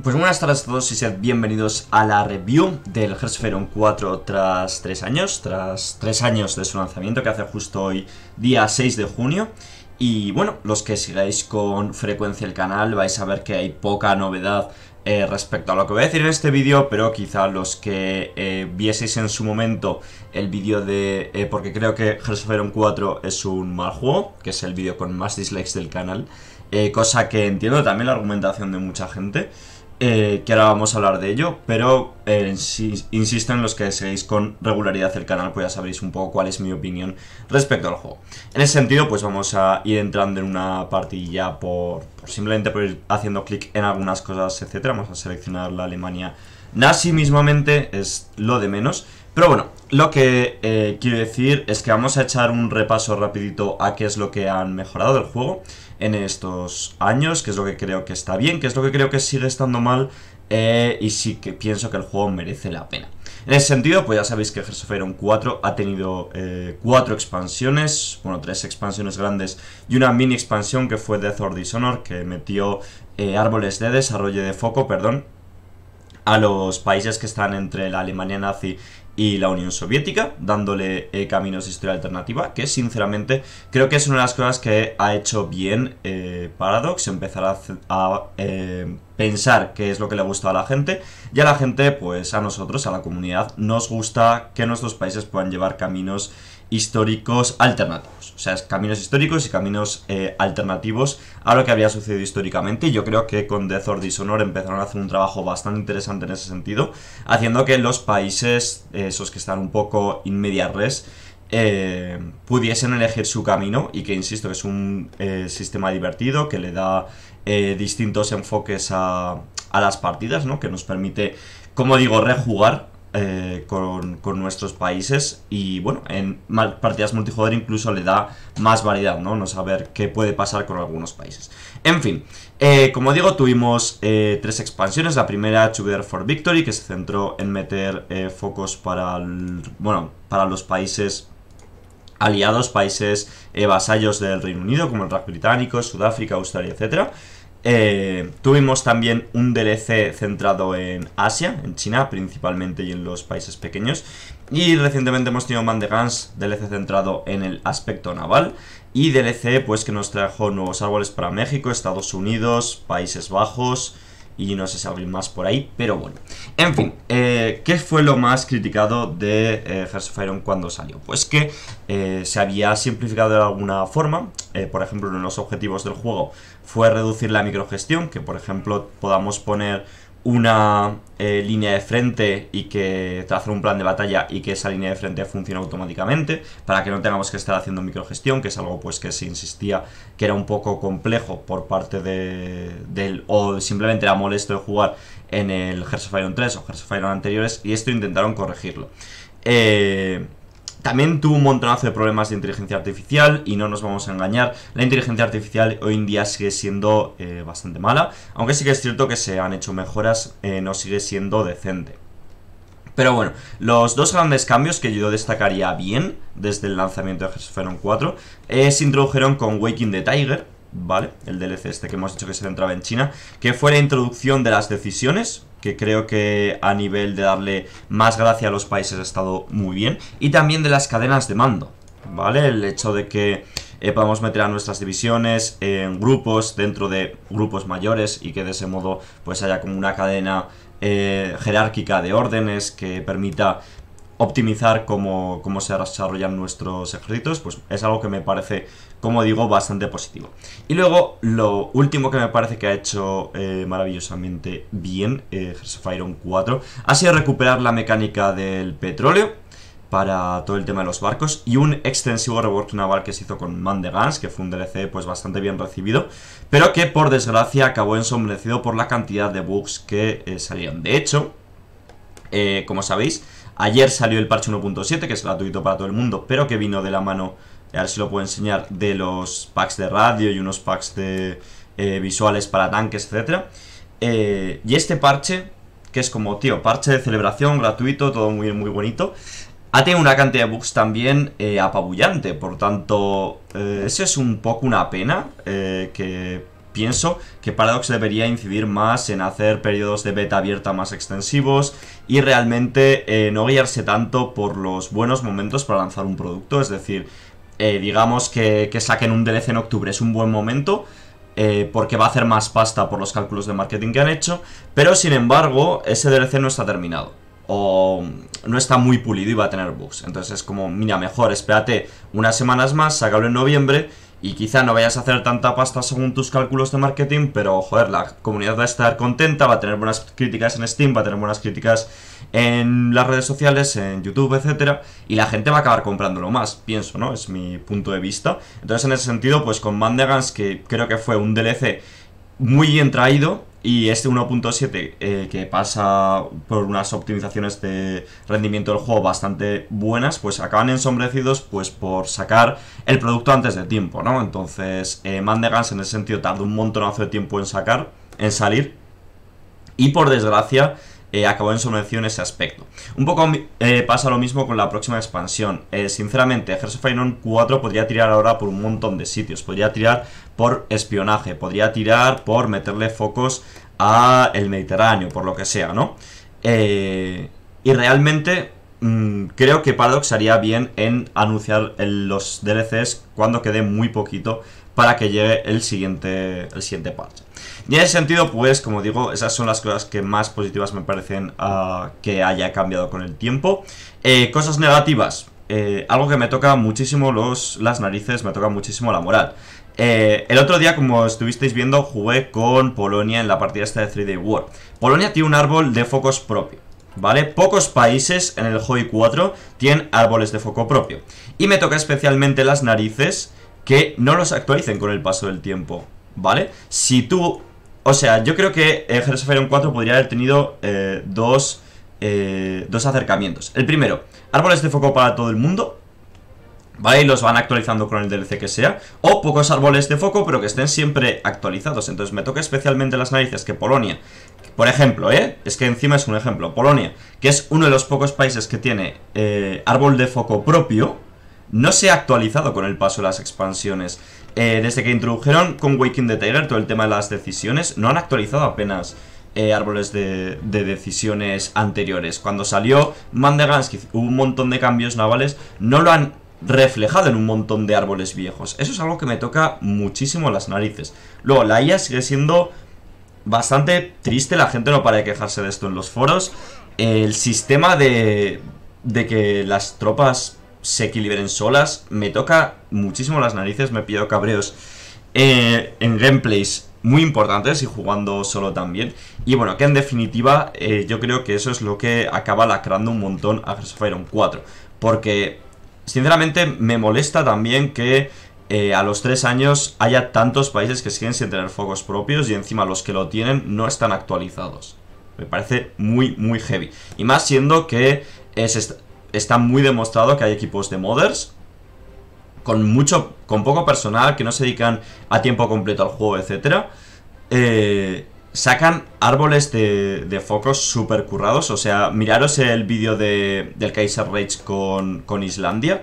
Pues buenas tardes a todos y sean bienvenidos a la review del Hearthstone 4 tras 3 años, tras 3 años de su lanzamiento que hace justo hoy día 6 de junio. Y bueno, los que sigáis con frecuencia el canal vais a ver que hay poca novedad eh, respecto a lo que voy a decir en este vídeo, pero quizá los que eh, vieseis en su momento el vídeo de... Eh, porque creo que Hearthstone 4 es un mal juego, que es el vídeo con más dislikes del canal, cosa que entiendo también la argumentación de mucha gente. Eh, que ahora vamos a hablar de ello, pero eh, insisto en los que seguís con regularidad el canal, pues ya sabréis un poco cuál es mi opinión respecto al juego. En ese sentido, pues vamos a ir entrando en una partilla por, simplemente por ir haciendo clic en algunas cosas, etcétera. Vamos a seleccionar la Alemania nazi mismamente, es lo de menos. Pero bueno, lo que eh, quiero decir es que vamos a echar un repaso rapidito a qué es lo que han mejorado del juego en estos años, que es lo que creo que está bien, que es lo que creo que sigue estando mal, eh, y sí que pienso que el juego merece la pena. En ese sentido, pues ya sabéis que Hearts of 4 ha tenido eh, cuatro expansiones, bueno, tres expansiones grandes y una mini expansión que fue Death or Dishonor, que metió eh, árboles de desarrollo de foco, perdón, a los países que están entre la Alemania nazi y la Unión Soviética, dándole eh, caminos de historia alternativa, que sinceramente creo que es una de las cosas que ha hecho bien eh, Paradox, empezar a, eh, pensar qué es lo que le gusta a la gente, y a la gente, pues a nosotros, a la comunidad, nos gusta que nuestros países puedan llevar caminos históricos alternativos. O sea, caminos históricos y caminos eh, alternativos a lo que había sucedido históricamente. Y yo creo que con Death or Dishonor empezaron a hacer un trabajo bastante interesante en ese sentido, haciendo que los países, eh, esos que están un poco en media res, eh, pudiesen elegir su camino y que, insisto, es un sistema divertido que le da distintos enfoques a, a las partidas, ¿no? Que nos permite, como digo, rejugar eh, con, nuestros países y bueno, en partidas multijugador incluso le da más variedad, ¿no? No saber qué puede pasar con algunos países. En fin, eh, como digo, tuvimos eh, tres expansiones. La primera, Together for Victory, que se centró en meter focos para, bueno, para los países aliados, países vasallos del Reino Unido, como el Rack Británico, Sudáfrica, Australia, etcétera. Eh, tuvimos también un DLC centrado en Asia, en China principalmente y en los países pequeños. Y recientemente hemos tenido un DLC centrado en el aspecto naval. Y DLC pues que nos trajo nuevos árboles para México, Estados Unidos, Países Bajos, y no sé si alguien más por ahí, pero bueno. En fin, eh, ¿qué fue lo más criticado de eh, Hearts of Iron cuando salió? Pues que eh, se había simplificado de alguna forma, eh, por ejemplo, uno de los objetivos del juego fue reducir la microgestión, que por ejemplo podamos poner una eh, línea de frente y que te un plan de batalla y que esa línea de frente funcione automáticamente para que no tengamos que estar haciendo microgestión, que es algo pues que se insistía que era un poco complejo por parte de, del o simplemente era molesto de jugar en el Hearts of Iron 3 o Hearts of anteriores y esto intentaron corregirlo. Eh, también tuvo un montonazo de problemas de inteligencia artificial y no nos vamos a engañar, la inteligencia artificial hoy en día sigue siendo eh, bastante mala, aunque sí que es cierto que se han hecho mejoras, eh, no sigue siendo decente. Pero bueno, los dos grandes cambios que yo destacaría bien desde el lanzamiento de Hearthstone 4 eh, se introdujeron con Waking the Tiger, ¿vale? El DLC este que hemos dicho que se centraba en China, que fue la introducción de las decisiones, que creo que a nivel de darle más gracia a los países ha estado muy bien, y también de las cadenas de mando, ¿vale? El hecho de que eh, podamos meter a nuestras divisiones en grupos, dentro de grupos mayores, y que de ese modo pues haya como una cadena eh, jerárquica de órdenes que permita optimizar cómo, se desarrollan nuestros ejércitos, pues es algo que me parece, como digo, bastante positivo. Y luego, lo último que me parece que ha hecho eh, maravillosamente bien eh, 4 ha sido recuperar la mecánica del petróleo para todo el tema de los barcos y un extensivo rework naval que se hizo con Man de Guns, que fue un DLC pues bastante bien recibido, pero que por desgracia acabó ensombrecido por la cantidad de bugs que eh, salían. De hecho, eh, como sabéis, Ayer salió el parche 1.7, que es gratuito para todo el mundo, pero que vino de la mano, a ver si lo puedo enseñar, de los packs de radio y unos packs de eh, visuales para tanques, etc. Eh, y este parche, que es como, tío, parche de celebración, gratuito, todo muy, muy bonito, ha tenido una cantidad de bugs también eh, apabullante, por tanto, eso es un poco una pena que pienso que Paradox debería incidir más en hacer periodos de beta abierta más extensivos y realmente eh, no guiarse tanto por los buenos momentos para lanzar un producto. Es decir, eh, digamos que, saquen un DLC en octubre es un buen momento. Eh, porque va a hacer más pasta por los cálculos de marketing que han hecho, pero sin embargo ese DLC no está terminado o no está muy pulido y va a tener bugs. Entonces es como, mira, mejor espérate unas semanas más, sácalo en noviembre y quizá no vayas a hacer tanta pasta según tus cálculos de marketing, pero joder, la comunidad va a estar contenta, va a tener buenas críticas en Steam, va a tener buenas críticas en las redes sociales, en YouTube, etcétera, y la gente va a acabar comprándolo más, pienso, ¿no? Es mi punto de vista. Entonces, en ese sentido, pues con Mandegans, que creo que fue un DLC muy bien traído, y este 1.7 eh, que pasa por unas optimizaciones de rendimiento del juego bastante buenas, pues acaban ensombrecidos pues por sacar el producto antes de tiempo, ¿no? Entonces eh, Mandegans en ese sentido tarda un montonazo de tiempo en sacar, en salir. Y por desgracia, eh, acabó en subvención ese aspecto. Un poco eh, pasa lo mismo con la próxima expansión. Eh, sinceramente, Ejército Final 4 podría tirar ahora por un montón de sitios. Podría tirar por espionaje, podría tirar por meterle focos a el Mediterráneo, por lo que sea, ¿no? y realmente mm, creo que Paradox haría bien en anunciar los DLCs cuando quede muy poquito para que llegue el siguiente, el siguiente parche. Y en ese sentido, pues, como digo, esas son las cosas que más positivas me parecen ah, que haya cambiado con el tiempo. Eh, cosas negativas. Eh, algo que me toca muchísimo los, las narices, me toca muchísimo la moral. Eh, el otro día, como estuvisteis viendo, jugué con Polonia en la partida esta de 3D War. Polonia tiene un árbol de focos propio. ¿vale? Pocos países en el HOI 4 tienen árboles de foco propio. Y me toca especialmente las narices que no los actualicen con el paso del tiempo, ¿vale? Si tú... O sea, yo creo que Heroes 4 podría haber tenido eh, dos, eh, dos acercamientos. El primero, árboles de foco para todo el mundo, ¿vale? Y los van actualizando con el DLC que sea. O pocos árboles de foco, pero que estén siempre actualizados. Entonces me toca especialmente las narices que Polonia, por ejemplo, ¿eh? Es que encima es un ejemplo. Polonia, que es uno de los pocos países que tiene eh, árbol de foco propio, no se ha actualizado con el paso de las expansiones. Eh, desde que introdujeron con Waking the Tiger todo el tema de las decisiones, no han actualizado apenas eh, árboles de, decisiones anteriores. Cuando salió que hubo un montón de cambios navales, no lo han reflejado en un montón de árboles viejos. Eso es algo que me toca muchísimo las narices. Luego, la IA sigue siendo bastante triste, la gente no para de quejarse de esto en los foros. El sistema de, de que las tropas se equilibren solas. Me toca muchísimo las narices, me pido cabreos eh, en gameplays muy importantes y jugando solo también. Y bueno, que en definitiva eh, yo creo que eso es lo que acaba lacrando un montón a Fire of 4. Porque sinceramente me molesta también que eh, a los 3 años haya tantos países que siguen sin tener focos propios y encima los que lo tienen no están actualizados. Me parece muy, muy heavy. Y más siendo que es está muy demostrado que hay equipos de modders con mucho, con poco personal, que no se dedican a tiempo completo al juego, etcétera, eh, sacan árboles de, focos súper currados. O sea, miraros el vídeo del Kaiser Rage con, Islandia.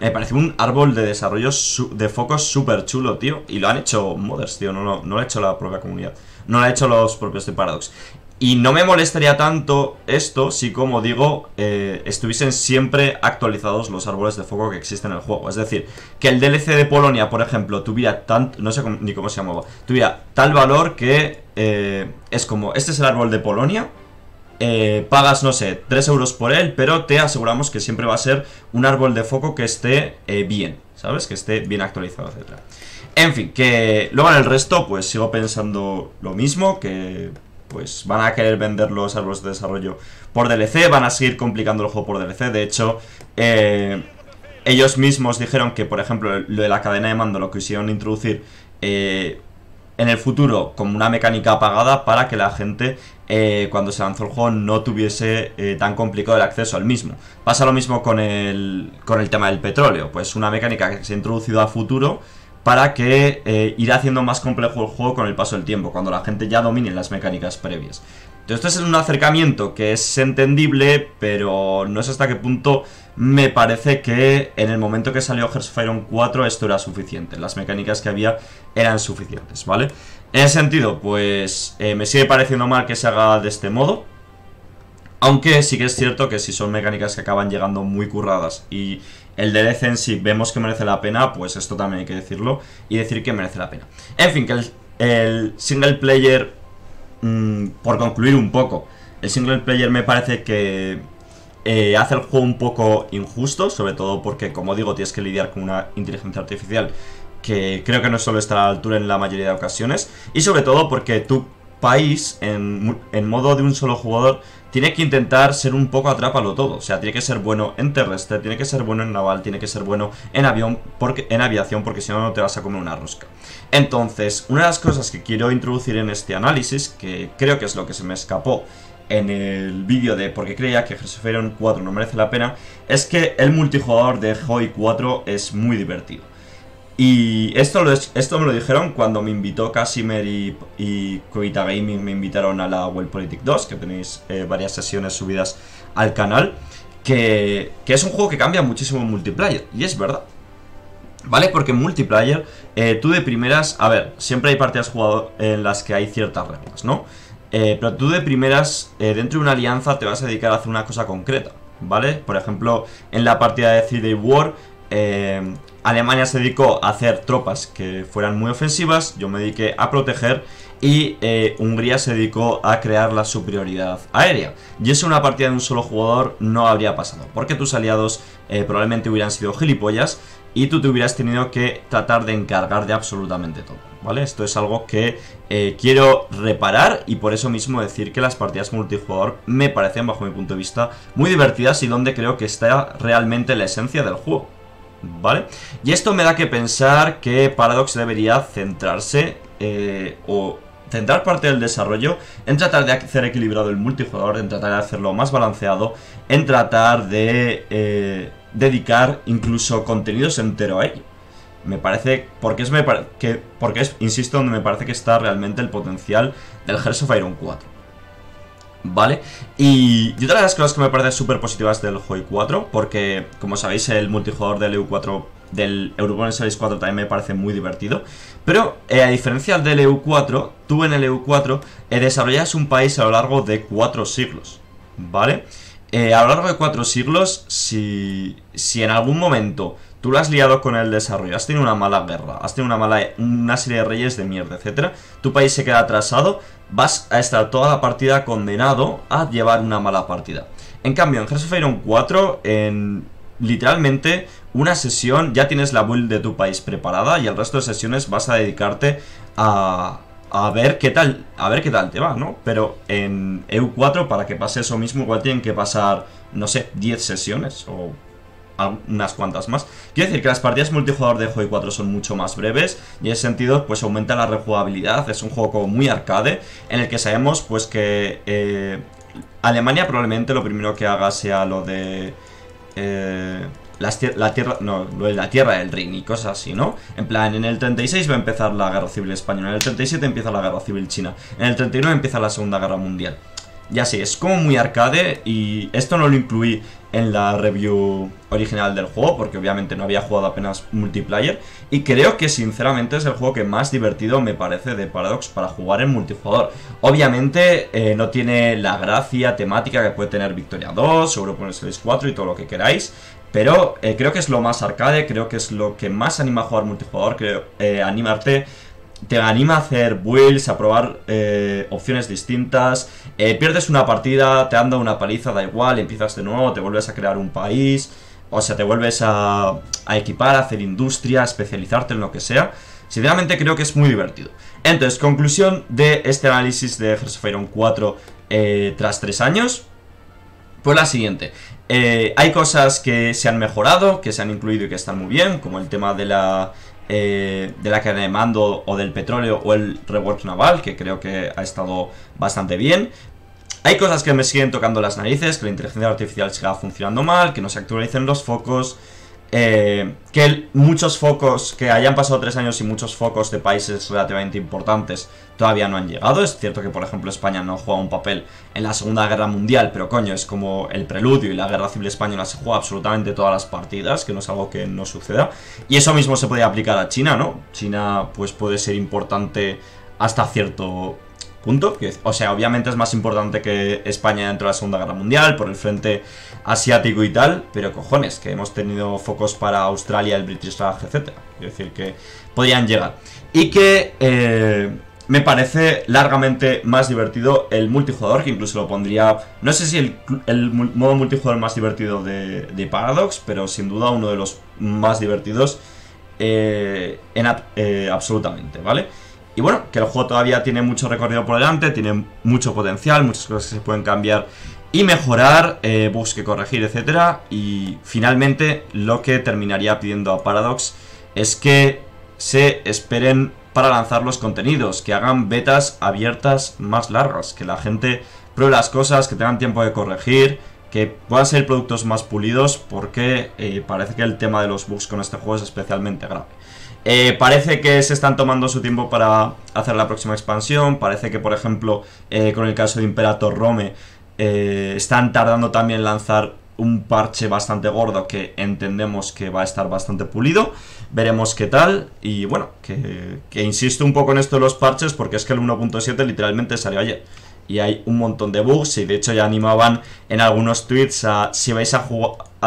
Me parece un árbol de desarrollo de focos súper chulo, tío. Y lo han hecho modders, tío. No, no, lo ha hecho la propia comunidad. No lo ha hecho los propios de Paradox. Y no me molestaría tanto esto si, como digo, eh, estuviesen siempre actualizados los árboles de foco que existen en el juego. Es decir, que el DLC de Polonia, por ejemplo, tuviera tanto... No sé ni cómo se llamaba. Tuviera tal valor que eh, es como, este es el árbol de Polonia. Eh, pagas, no sé, 3 euros por él, pero te aseguramos que siempre va a ser un árbol de foco que esté bien, ¿sabes? Que esté bien actualizado, etc. En fin, que luego en el resto, pues sigo pensando lo mismo, que pues van a querer vender los árboles de desarrollo por DLC, van a seguir complicando el juego por DLC, de hecho, eh, ellos mismos dijeron que, por ejemplo, lo de la cadena de mando lo quisieron introducir eh, en el futuro como una mecánica apagada para que la gente eh, cuando se lanzó el juego no tuviese tan complicado el acceso al mismo. Pasa lo mismo con el, con el tema del petróleo, pues una mecánica que se ha introducido a futuro para que eh, irá haciendo más complejo el juego con el paso del tiempo, cuando la gente ya domine las mecánicas previas. Entonces, esto es un acercamiento que es entendible, pero no es hasta qué punto me parece que en el momento que salió Hearthstone 4 esto era suficiente. Las mecánicas que había eran suficientes, ¿vale? En ese sentido, pues eh, me sigue pareciendo mal que se haga de este modo. Aunque sí que es cierto que si son mecánicas que acaban llegando muy curradas y el DLC en sí vemos que merece la pena, pues esto también hay que decirlo y decir que merece la pena. En fin, que el, single player, mm, por concluir un poco, el single player me parece que eh, hace el juego un poco injusto, sobre todo porque, como digo, tienes que lidiar con una inteligencia artificial que creo que no suele está a la altura en la mayoría de ocasiones, y sobre todo porque tu país, en modo de un solo jugador, tiene que intentar ser un poco atrápalo todo. O sea, tiene que ser bueno en terrestre, tiene que ser bueno en naval, tiene que ser bueno en avión, porque, en aviación, porque si no, no te vas a comer una rosca. Entonces, una de las cosas que quiero introducir en este análisis, que creo que es lo que se me escapó en el vídeo de por qué creía que Hearthstone 4 no merece la pena, es que el multijugador de Hoi 4 es muy divertido. Y esto, esto me lo dijeron cuando me invitó Casimir y, y Gaming, me invitaron a la World Politic 2, que tenéis eh, varias sesiones subidas al canal, que, que, es un juego que cambia muchísimo en multiplayer, y es verdad. ¿Vale? Porque en multiplayer, eh, tú de primeras, a ver, siempre hay partidas jugado en las que hay ciertas reglas, ¿no? Eh, pero tú de primeras, dentro de una alianza, te vas a dedicar a hacer una cosa concreta, ¿vale? Por ejemplo, en la partida de 3D War, eh, Alemania se dedicó a hacer tropas que fueran muy ofensivas, yo me dediqué a proteger y eh, Hungría se dedicó a crear la superioridad aérea. Y eso en una partida de un solo jugador no habría pasado, porque tus aliados eh, probablemente hubieran sido gilipollas y tú te hubieras tenido que tratar de encargar de absolutamente todo, ¿vale? Esto es algo que eh, quiero reparar y por eso mismo decir que las partidas multijugador me parecen, bajo mi punto de vista, muy divertidas y donde creo que está realmente la esencia del juego. ¿vale? Y esto me da que pensar que Paradox debería centrarse eh, o centrar parte del desarrollo en tratar de hacer equilibrado el multijugador, en tratar de hacerlo más balanceado, en tratar de eh, dedicar incluso contenidos entero a ello. Me parece, porque es, me, que, porque insisto, donde me parece que está realmente el potencial del Hearts of Iron 4. ¿vale? Y, otra de las cosas que me parecen súper positivas del Joy 4, porque como sabéis el multijugador del EU4 del Eurobone Series 4 también me parece muy divertido. Pero eh, a diferencia del EU4, tú en el EU4 eh, desarrollas un país a lo largo de cuatro siglos, ¿vale? Eh, a lo largo de cuatro siglos, si, si en algún momento Tú lo has liado con el desarrollo, has tenido una mala guerra, has tenido una mala una serie de reyes de mierda, etcétera. Tu país se queda atrasado, vas a estar toda la partida condenado a llevar una mala partida. En cambio, en Hearts of 4, en literalmente una sesión ya tienes la build de tu país preparada y el resto de sesiones vas a dedicarte a, a ver qué tal, a ver qué tal te va, ¿no? Pero en EU4 para que pase eso mismo igual tienen que pasar, no sé, 10 sesiones o unas cuantas más. Quiero decir que las partidas multijugador de Joy 4 son mucho más breves y en ese sentido pues aumenta la rejugabilidad, es un juego como muy arcade en el que sabemos pues que eh, Alemania probablemente lo primero que haga sea lo de... Eh, la tierra, no, lo de la tierra del Rin y cosas así, ¿no? En plan, en el 36 va a empezar la guerra civil española, en el 37 empieza la guerra civil china, en el 39 empieza la segunda guerra mundial. Ya sí es como muy arcade y esto no lo incluí en la review original del juego, porque obviamente no había jugado apenas multiplayer, y creo que sinceramente es el juego que más divertido me parece de Paradox para jugar en multijugador. Obviamente eh, no tiene la gracia temática que puede tener Victoria 2, Europa 4 y todo lo que queráis, pero eh, creo que es lo más arcade, creo que es lo que más anima a jugar multijugador, creo, eh, animarte te anima a hacer builds, a probar eh, opciones distintas. Eh, pierdes una partida, te anda una paliza, da igual, empiezas de nuevo, te vuelves a crear un país. O sea, te vuelves a, equipar, a hacer industria, a especializarte en lo que sea. Sinceramente creo que es muy divertido. Entonces, conclusión de este análisis de Hearts 4 eh, tras 3 años. Pues la siguiente. hay cosas que se han mejorado, que se han incluido y que están muy bien, como el tema de la eh, de la cadena de mando o del petróleo o el rework naval, que creo que ha estado bastante bien. Hay cosas que me siguen tocando las narices, que la inteligencia artificial siga funcionando mal, que no se actualicen los focos, eh, que muchos focos, que hayan pasado tres años y muchos focos de países relativamente importantes todavía no han llegado. Es cierto que, por ejemplo, España no juega un papel en la Segunda Guerra Mundial, pero coño, es como el preludio y la Guerra Civil Española se juega absolutamente todas las partidas, que no es algo que no suceda. Y eso mismo se puede aplicar a China, ¿no? China, pues puede ser importante hasta cierto Punto. O sea, obviamente es más importante que España dentro de la Segunda Guerra Mundial, por el frente asiático y tal, pero cojones, que hemos tenido focos para Australia, el British Raj, etc. Es decir, que podían llegar. Y que eh, me parece largamente más divertido el multijugador, que incluso lo pondría, no sé si el, modo multijugador más divertido de, Paradox, pero sin duda uno de los más divertidos eh, en, eh, absolutamente, ¿vale? Y bueno, que el juego todavía tiene mucho recorrido por delante, tiene mucho potencial, muchas cosas que se pueden cambiar y mejorar, eh, bugs que corregir, etc. Y finalmente lo que terminaría pidiendo a Paradox es que se esperen para lanzar los contenidos, que hagan betas abiertas más largas, que la gente pruebe las cosas, que tengan tiempo de corregir, que puedan ser productos más pulidos porque eh, parece que el tema de los bugs con este juego es especialmente grave. Eh, parece que se están tomando su tiempo para hacer la próxima expansión. Parece que, por ejemplo, eh, con el caso de Imperator Rome, eh, están tardando también en lanzar un parche bastante gordo que entendemos que va a estar bastante pulido. Veremos qué tal. Y bueno, que, que insisto un poco en esto de los parches porque es que el 1.7 literalmente salió ayer y hay un montón de bugs y de hecho ya animaban en algunos tweets a si vais a,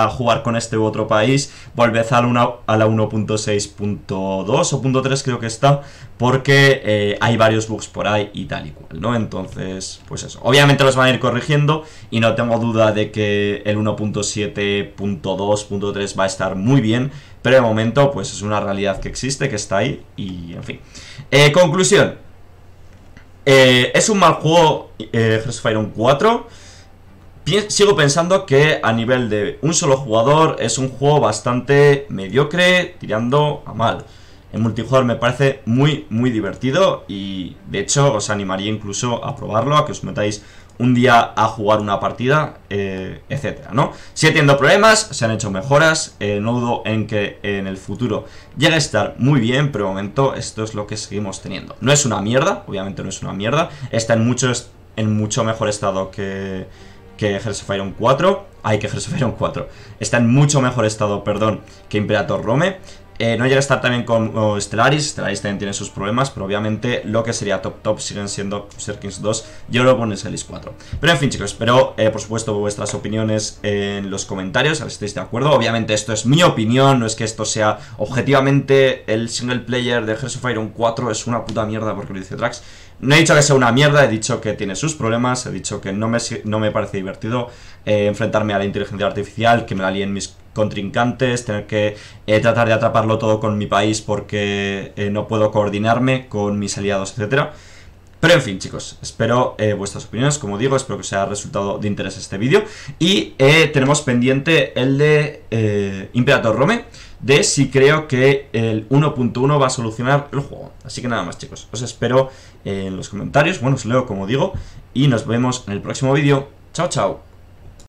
jugar con este u otro país, volved a la, 1.6.2 o .3 creo que está, porque eh, hay varios bugs por ahí y tal y cual, ¿no? Entonces, pues eso. Obviamente los van a ir corrigiendo y no tengo duda de que el 1.7.2.3 va a estar muy bien, pero de momento pues es una realidad que existe, que está ahí y en fin. Eh, conclusión. Eh, es un mal juego eh, of Iron 4. sigo pensando que a nivel de un solo jugador es un juego bastante mediocre, tirando a mal. en multijugador me parece muy, muy divertido y de hecho os animaría incluso a probarlo, a que os metáis un día a jugar una partida, eh, etcétera, ¿no? Sigue teniendo problemas, se han hecho mejoras, eh, no dudo en que en el futuro llegue a estar muy bien, pero de momento esto es lo que seguimos teniendo. No es una mierda, obviamente no es una mierda, está en, en mucho mejor estado que, que Hearts 4, hay que Hearts 4, está en mucho mejor estado, perdón, que Imperator Rome, eh, no llega a estar también con Stellaris, Stellaris también tiene sus problemas, pero obviamente lo que sería top top siguen siendo Serkins 2 y pongo con Stellaris 4. Pero en fin chicos, espero eh, por supuesto vuestras opiniones en los comentarios, a ver si estáis de acuerdo. Obviamente esto es mi opinión, no es que esto sea objetivamente el single player de Hearts of Iron 4 es una puta mierda porque lo dice Drax. No he dicho que sea una mierda, he dicho que tiene sus problemas, he dicho que no me, no me parece divertido eh, enfrentarme a la inteligencia artificial, que me la en mis contrincantes, tener que eh, tratar de atraparlo todo con mi país porque eh, no puedo coordinarme con mis aliados, etcétera. Pero en fin, chicos, espero eh, vuestras opiniones, como digo, espero que os haya resultado de interés este vídeo. Y tenemos pendiente el de Imperator Rome, de si creo que el 1.1 va a solucionar el juego. Así que nada más, chicos, os espero en los comentarios, bueno, os leo como digo, y nos vemos en el próximo vídeo. Chao, chao.